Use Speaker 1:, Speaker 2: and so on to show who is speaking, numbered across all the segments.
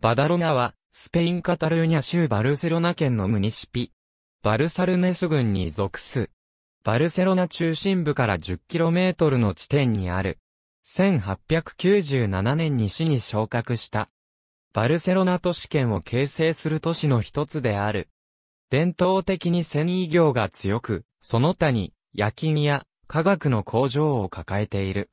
Speaker 1: バダロナは、スペインカタルーニャ州バルセロナ県のムニシピ。バルサルネス郡に属す。バルセロナ中心部から 10km の地点にある。1897年に市に昇格した。バルセロナ都市圏を形成する都市の一つである。伝統的に繊維業が強く、その他に、夜勤や、科学の工場を抱えている。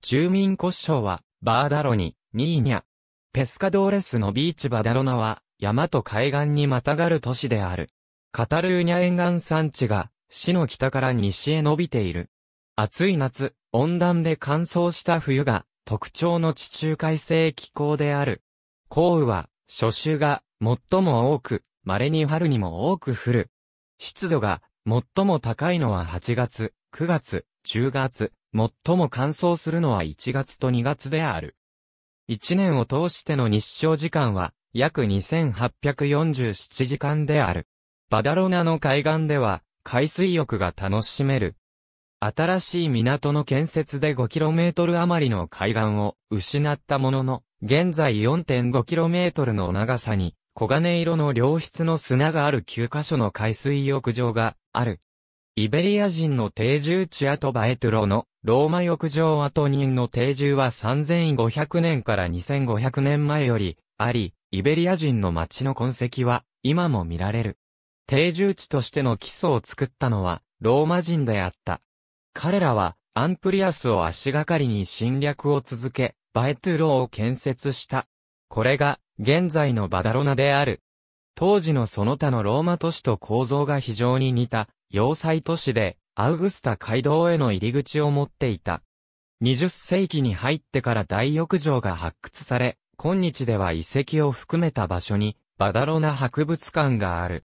Speaker 1: 住民骨賞は、バーダロニ、ニーニャ、ペスカドーレスのビーチバダロナは、山と海岸にまたがる都市である。カタルーニャ沿岸山地が、市の北から西へ伸びている。暑い夏、温暖で乾燥した冬が、特徴の地中海性気候である。降雨は、初秋が最も多く、稀に春にも多く降る。湿度が最も高いのは8月、9月、10月、最も乾燥するのは1月と2月である。一年を通しての日照時間は、約2847時間である。バダロナの海岸では、海水浴が楽しめる。新しい港の建設で 5km 余りの海岸を失ったものの、現在 4.5km の長さに、黄金色の良質の砂がある9カ所の海水浴場がある。イベリア人の定住地跡バエトゥロのローマ浴場跡人の定住は3500年から2500年前よりあり、イベリア人の町の痕跡は今も見られる。定住地としての基礎を作ったのはローマ人であった。彼らはアンプリアスを足がかりに侵略を続け、バエトゥロを建設した。これが現在のバダロナである。当時のその他のローマ都市と構造が非常に似た要塞都市で、アウグスタ街道への入り口を持っていた。20世紀に入ってから大浴場が発掘され、今日では遺跡を含めた場所に、バダロナ博物館がある。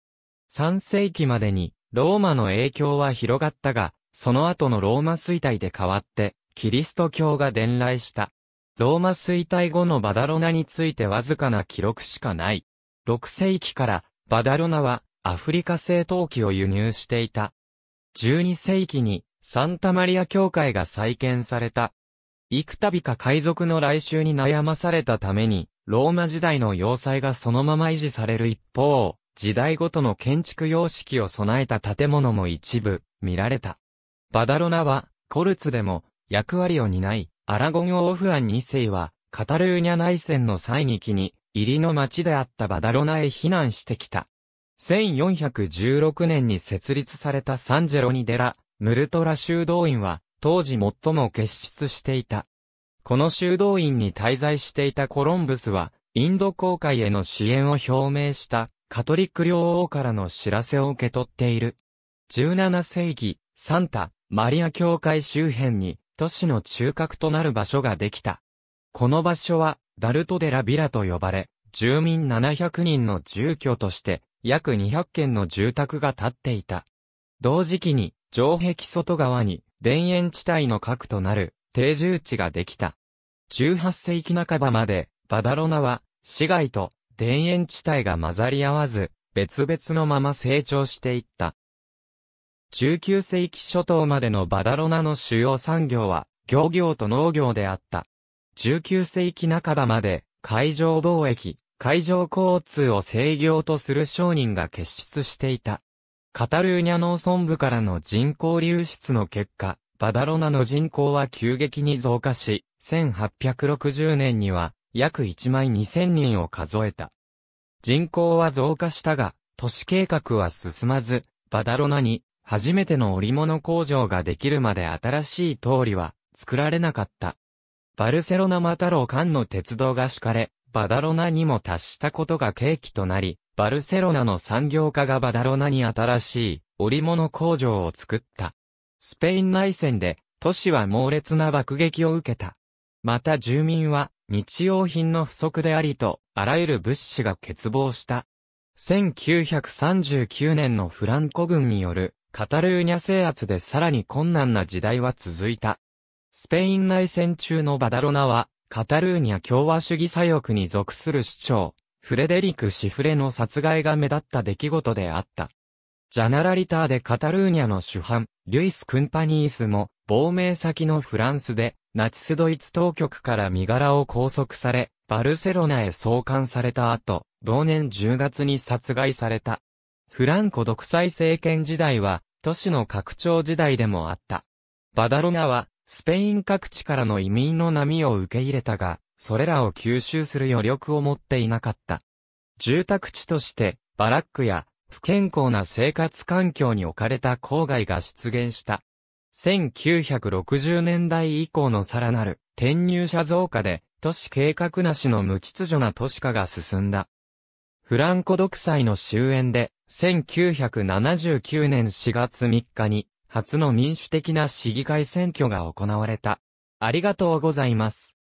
Speaker 1: 3世紀までに、ローマの影響は広がったが、その後のローマ衰退で変わって、キリスト教が伝来した。ローマ衰退後のバダロナについてわずかな記録しかない。6世紀から、バダロナは、アフリカ製陶器を輸入していた。12世紀にサンタマリア教会が再建された。幾度か海賊の来襲に悩まされたために、ローマ時代の要塞がそのまま維持される一方、時代ごとの建築様式を備えた建物も一部、見られた。バダロナは、コルツでも、役割を担い、アラゴンオフアン2世は、カタルーニャ内戦の際に機に、入りの町であったバダロナへ避難してきた。1416年に設立されたサンジェロニデラ・ムルトラ修道院は、当時最も結出していた。この修道院に滞在していたコロンブスは、インド公会への支援を表明したカトリック領王からの知らせを受け取っている。17世紀、サンタ、マリア教会周辺に、都市の中核となる場所ができた。この場所は、ダルトデラビラと呼ばれ、住民700人の住居として、約200軒の住宅が建っていた。同時期に、城壁外側に、田園地帯の核となる、定住地ができた。18世紀半ばまで、バダロナは、市街と田園地帯が混ざり合わず、別々のまま成長していった。19世紀初頭までのバダロナの主要産業は、漁業と農業であった。19世紀半ばまで、海上貿易、海上交通を制御とする商人が結出していた。カタルーニャ農村部からの人口流出の結果、バダロナの人口は急激に増加し、1860年には約1万2000人を数えた。人口は増加したが、都市計画は進まず、バダロナに初めての織物工場ができるまで新しい通りは作られなかった。バルセロナマタロ間の鉄道が敷かれ、バダロナにも達したことが契機となり、バルセロナの産業化がバダロナに新しい織物工場を作った。スペイン内戦で都市は猛烈な爆撃を受けた。また住民は日用品の不足でありと、あらゆる物資が欠乏した。1939年のフランコ軍によるカタルーニャ制圧でさらに困難な時代は続いた。スペイン内戦中のバダロナはカタルーニャ共和主義左翼に属する市長、フレデリク・シフレの殺害が目立った出来事であった。ジャナラリターでカタルーニャの主犯、ルイス・クンパニースも、亡命先のフランスで、ナチスドイツ当局から身柄を拘束され、バルセロナへ送還された後、同年10月に殺害された。フランコ独裁政権時代は、都市の拡張時代でもあった。バダロナは、スペイン各地からの移民の波を受け入れたが、それらを吸収する余力を持っていなかった。住宅地として、バラックや、不健康な生活環境に置かれた郊外が出現した。1960年代以降のさらなる転入者増加で、都市計画なしの無秩序な都市化が進んだ。フランコ独裁の終焉で、1979年4月3日に、初の民主的な市議会選挙が行われた。ありがとうございます。